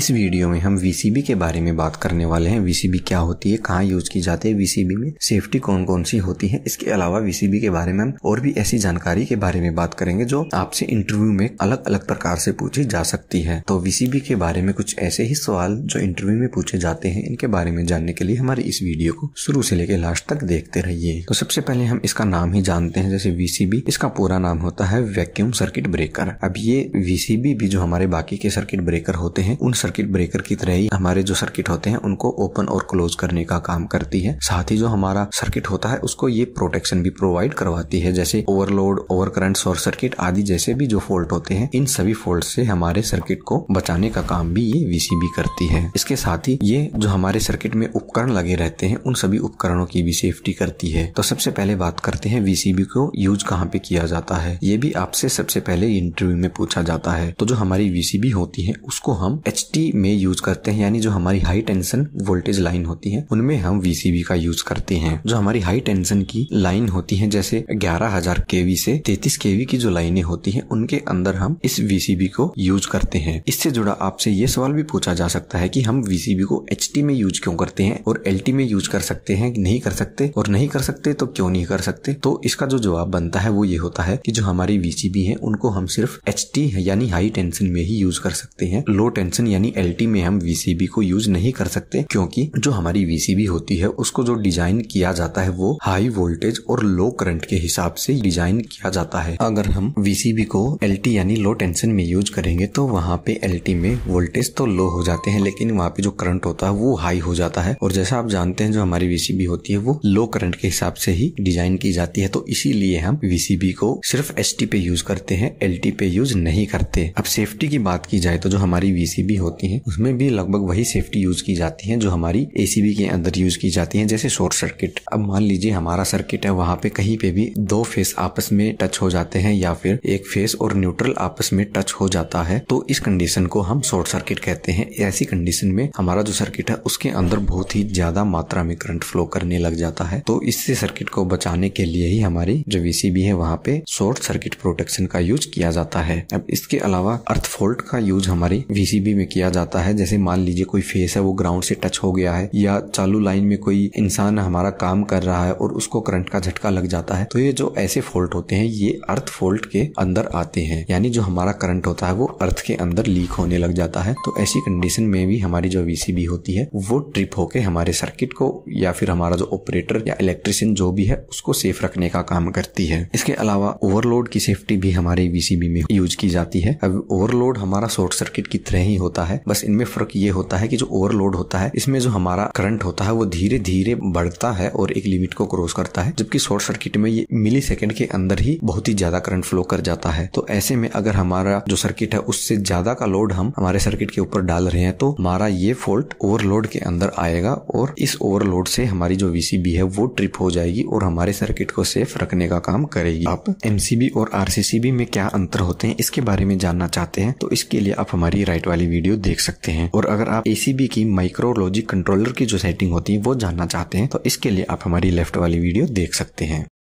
इस वीडियो में हम वीसीबी के बारे में बात करने वाले हैं वीसीबी क्या होती है कहाँ यूज की जाती है वीसीबी में सेफ्टी कौन कौन सी होती है इसके अलावा वीसीबी के बारे में हम और भी ऐसी जानकारी के बारे में बात करेंगे जो आपसे इंटरव्यू में अलग अलग प्रकार से पूछी जा सकती है तो वीसीबी के बारे में कुछ ऐसे ही सवाल जो इंटरव्यू में पूछे जाते हैं इनके बारे में जानने के लिए हमारे इस वीडियो को शुरू से लेकर लास्ट तक देखते रहिए तो सबसे पहले हम इसका नाम ही जानते हैं जैसे वीसीबी इसका पूरा नाम होता है वैक्यूम सर्किट ब्रेकर अब ये वीसीबी भी जो हमारे बाकी के सर्किट ब्रेकर होते हैं उन सर्किट ब्रेकर की तरह ही हमारे जो सर्किट होते हैं उनको ओपन और क्लोज करने का काम करती है साथ ही जो हमारा सर्किट होता है उसको ये प्रोटेक्शन भी प्रोवाइड करवाती है जैसे overload over current short circuit आदि जैसे भी जो फॉल्ट होते हैं इन सभी फॉल्ट से हमारे सर्किट को बचाने का काम भी ये वीसीबी करती है इसके साथ ही ये जो हमारे सर्किट में उपकरण लगे रहते हैं उन सभी उपकरणों की भी सेफ्टी करती है तो सबसे पहले बात करते हैं वीसीबी को यूज कहाँ पे किया जाता है ये भी आपसे सबसे पहले इंटरव्यू में पूछा जाता है तो जो हमारी वीसीबी होती है उसको हम एच टी में यूज करते हैं यानी जो हमारी हाई टेंशन वोल्टेज लाइन होती है उनमें हम वीसीबी का यूज करते हैं जो हमारी हाई टेंशन की लाइन होती है जैसे ग्यारह हजार केवी से तैतीस केवी की जो लाइनें होती है उनके अंदर हम इस वीसीबी को यूज करते हैं इससे जुड़ा आपसे ये सवाल भी पूछा जा सकता है कि हम वीसीबी को एच में यूज क्यों करते हैं और एल में यूज कर सकते हैं नहीं कर सकते और नहीं कर सकते तो क्यों नहीं कर सकते तो इसका जो जवाब बनता है वो ये होता है कि जो हमारी वीसीबी है उनको हम सिर्फ एच यानी हाई टेंशन में ही यूज कर सकते हैं लो टेंशन यानी यानी एल में हम वीसीबी को यूज नहीं कर सकते क्योंकि जो हमारी वीसीबी होती है उसको जो डिजाइन किया जाता है वो हाई वोल्टेज और लो करंट के हिसाब से डिजाइन किया जाता है अगर हम वीसीबी को एल यानी लो टेंशन में यूज करेंगे तो वहाँ पे एल में वोल्टेज तो लो हो जाते हैं लेकिन वहाँ पे जो करंट होता है वो हाई हो जाता है और जैसा आप जानते हैं जो हमारी वीसीबी होती है वो लो करंट के हिसाब से ही डिजाइन की जाती है तो इसीलिए हम वीसीबी को सिर्फ एस पे यूज करते हैं एल पे यूज नहीं करते अब सेफ्टी की बात की जाए तो जो हमारी वीसीबी होती होती हैं उसमें भी लगभग वही सेफ्टी यूज की जाती है जो हमारी एसीबी के अंदर यूज की जाती है जैसे शॉर्ट सर्किट अब मान लीजिए हमारा सर्किट है वहाँ पे कहीं पे भी दो फेस आपस में टच हो जाते हैं या फिर एक फेस और न्यूट्रल आपस में टच हो जाता है तो इस कंडीशन को हम शॉर्ट सर्किट कहते हैं ऐसी कंडीशन में हमारा जो सर्किट है उसके अंदर बहुत ही ज्यादा मात्रा में करंट फ्लो करने लग जाता है तो इससे सर्किट को बचाने के लिए ही हमारी जो वीसीबी है वहाँ पे शॉर्ट सर्किट प्रोटेक्शन का यूज किया जाता है अब इसके अलावा अर्थ फोल्ट का यूज हमारी वीसीबी में किया किया जाता है जैसे मान लीजिए कोई फेस है वो ग्राउंड से टच हो गया है या चालू लाइन में कोई इंसान हमारा काम कर रहा है और उसको करंट का झटका लग जाता है तो ये जो ऐसे फॉल्ट होते हैं ये अर्थ फॉल्ट के अंदर आते हैं यानी जो हमारा करंट होता है वो अर्थ के अंदर लीक होने लग जाता है तो ऐसी कंडीशन में भी हमारी जो वीसीबी होती है वो ट्रिप होके हमारे सर्किट को या फिर हमारा जो ऑपरेटर या इलेक्ट्रिशियन जो भी है उसको सेफ रखने का काम करती है इसके अलावा ओवरलोड की सेफ्टी भी हमारी वीसीबी में यूज की जाती है अब ओवरलोड हमारा शॉर्ट सर्किट की तरह ही होता है है बस इनमें फर्क ये होता है कि जो ओवरलोड होता है इसमें जो हमारा करंट होता है वो धीरे धीरे बढ़ता है और एक लिमिट को क्रॉस करता है जबकि शॉर्ट सर्किट में ये मिली सेकेंड के अंदर ही बहुत ही ज्यादा करंट फ्लो कर जाता है तो ऐसे में अगर हमारा जो सर्किट है उससे ज्यादा का लोड हम हमारे सर्किट के ऊपर डाल रहे हैं तो हमारा ये फॉल्ट ओवरलोड के अंदर आएगा और इस ओवरलोड से हमारी जो वीसीबी है वो ट्रिप हो जाएगी और हमारे सर्किट को सेफ रखने का काम करेगी आप एमसीबी और आरसीसीबी में क्या अंतर होते हैं इसके बारे में जानना चाहते हैं तो इसके लिए आप हमारी राइट वाली वीडियो देख सकते हैं और अगर आप एसीबी की माइक्रोलॉजिक कंट्रोलर की जो सेटिंग होती है वो जानना चाहते हैं तो इसके लिए आप हमारी लेफ्ट वाली वीडियो देख सकते हैं